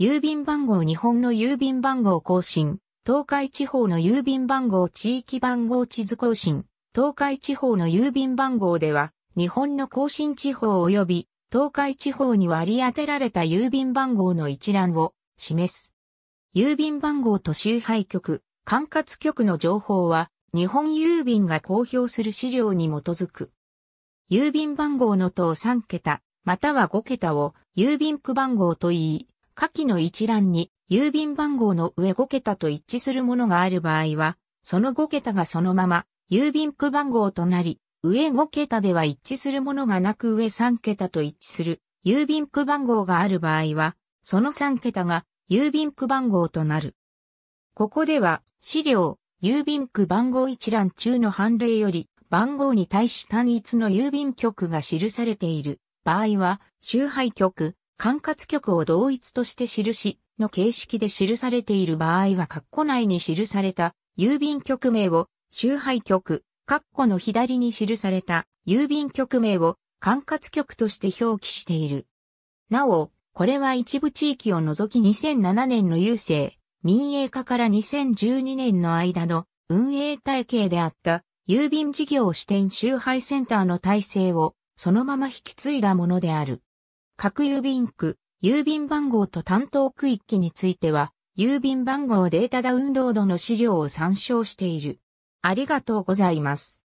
郵便番号日本の郵便番号更新、東海地方の郵便番号地域番号地図更新、東海地方の郵便番号では、日本の更新地方及び東海地方に割り当てられた郵便番号の一覧を示す。郵便番号と周配局、管轄局の情報は、日本郵便が公表する資料に基づく。郵便番号の等3桁、または5桁を郵便区番号といい、下記の一覧に郵便番号の上5桁と一致するものがある場合は、その5桁がそのまま郵便区番号となり、上5桁では一致するものがなく上3桁と一致する郵便区番号がある場合は、その3桁が郵便区番号となる。ここでは資料、郵便区番号一覧中の判例より番号に対し単一の郵便局が記されている場合は、周配局、管轄局を同一として印しの形式で記されている場合は括弧内に記された郵便局名を周配局、括弧の左に記された郵便局名を管轄局として表記している。なお、これは一部地域を除き2007年の郵政、民営化から2012年の間の運営体系であった郵便事業支店周配センターの体制をそのまま引き継いだものである。各郵便区、郵便番号と担当区域については、郵便番号データダウンロードの資料を参照している。ありがとうございます。